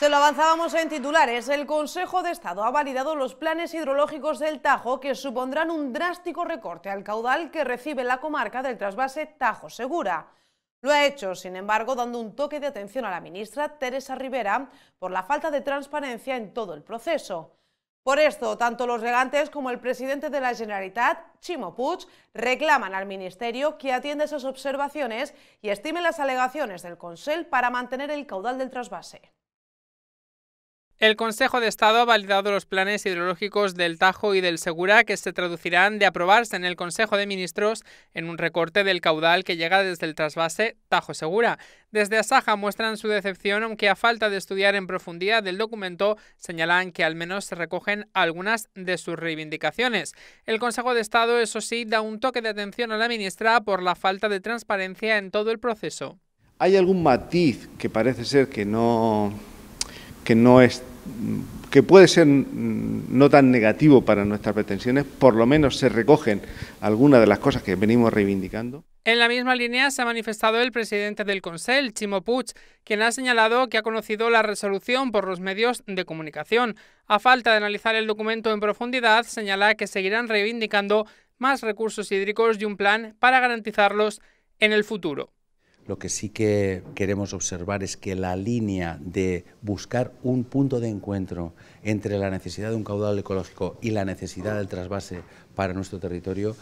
Se lo avanzábamos en titulares. El Consejo de Estado ha validado los planes hidrológicos del Tajo que supondrán un drástico recorte al caudal que recibe la comarca del trasvase Tajo Segura. Lo ha hecho, sin embargo, dando un toque de atención a la ministra Teresa Rivera por la falta de transparencia en todo el proceso. Por esto, tanto los regantes como el presidente de la Generalitat, Chimo Puig, reclaman al Ministerio que atienda esas observaciones y estime las alegaciones del Consell para mantener el caudal del trasvase. El Consejo de Estado ha validado los planes hidrológicos del Tajo y del Segura que se traducirán de aprobarse en el Consejo de Ministros en un recorte del caudal que llega desde el trasvase Tajo-Segura. Desde Asaja muestran su decepción, aunque a falta de estudiar en profundidad el documento, señalan que al menos se recogen algunas de sus reivindicaciones. El Consejo de Estado, eso sí, da un toque de atención a la ministra por la falta de transparencia en todo el proceso. Hay algún matiz que parece ser que no, que no es que puede ser no tan negativo para nuestras pretensiones, por lo menos se recogen algunas de las cosas que venimos reivindicando. En la misma línea se ha manifestado el presidente del Consell, Chimo Puig, quien ha señalado que ha conocido la resolución por los medios de comunicación. A falta de analizar el documento en profundidad, señala que seguirán reivindicando más recursos hídricos y un plan para garantizarlos en el futuro. Lo que sí que queremos observar es que la línea de buscar un punto de encuentro entre la necesidad de un caudal ecológico y la necesidad del trasvase para nuestro territorio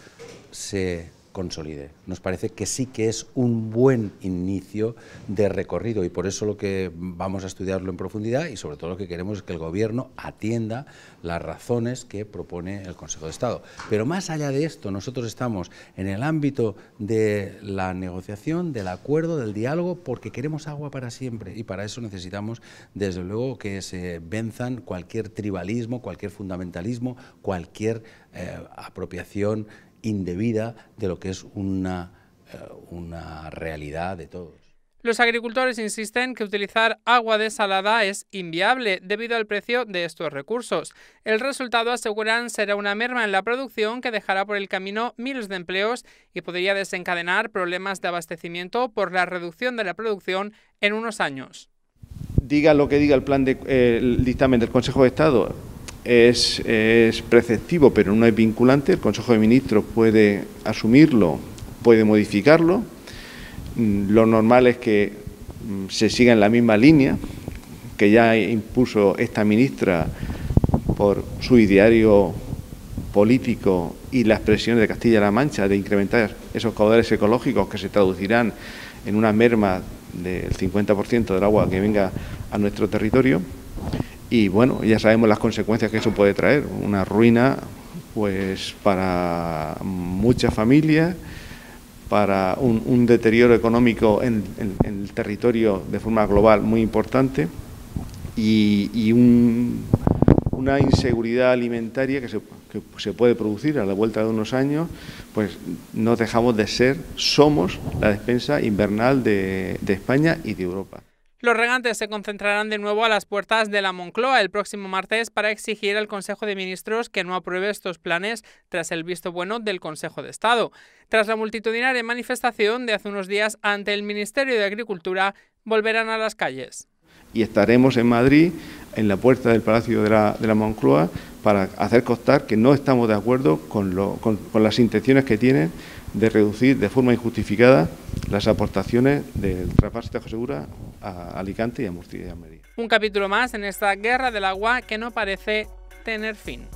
se consolide. Nos parece que sí que es un buen inicio de recorrido y por eso lo que vamos a estudiarlo en profundidad y sobre todo lo que queremos es que el Gobierno atienda las razones que propone el Consejo de Estado. Pero más allá de esto, nosotros estamos en el ámbito de la negociación, del acuerdo, del diálogo, porque queremos agua para siempre y para eso necesitamos, desde luego, que se venzan cualquier tribalismo, cualquier fundamentalismo, cualquier eh, apropiación indebida de lo que es eh, una, realidad de todos. Los agricultores insisten que utilizar agua desalada es inviable debido al precio de estos recursos. El resultado, aseguran, será una merma en la producción que dejará por el camino miles de empleos y podría desencadenar problemas de abastecimiento por la reducción de la producción en unos años. Diga lo que diga el plan de, dictamen del Consejo de Estado, es, preceptivo, pero no es vinculante. El Consejo de Ministros puede asumirlo, puede modificarlo. Mm, lo normal es que mm, se siga en la misma línea que ya impuso esta ministra por su ideario político y las presiones de Castilla-La Mancha de incrementar esos caudales ecológicos que se traducirán en una merma del 50% del agua que venga a nuestro territorio y bueno, ya sabemos las consecuencias que eso puede traer, una ruina pues para muchas familias, para un, deterioro económico en, el territorio de forma global muy importante y, una inseguridad alimentaria que se, puede producir a la vuelta de unos años, pues no dejamos de ser, somos la despensa invernal de España y de Europa. Los regantes se concentrarán de nuevo a las puertas de la Moncloa el próximo martes para exigir al Consejo de Ministros que no apruebe estos planes tras el visto bueno del Consejo de Estado. Tras la multitudinaria manifestación de hace unos días ante el Ministerio de Agricultura, volverán a las calles. Y estaremos en Madrid, en la puerta del Palacio de la, Moncloa, para hacer constar que no estamos de acuerdo con, las intenciones que tienen de reducir de forma injustificada las aportaciones del Trapás Segura a Alicante y a Murcia y a Un capítulo más en esta guerra del agua que no parece tener fin.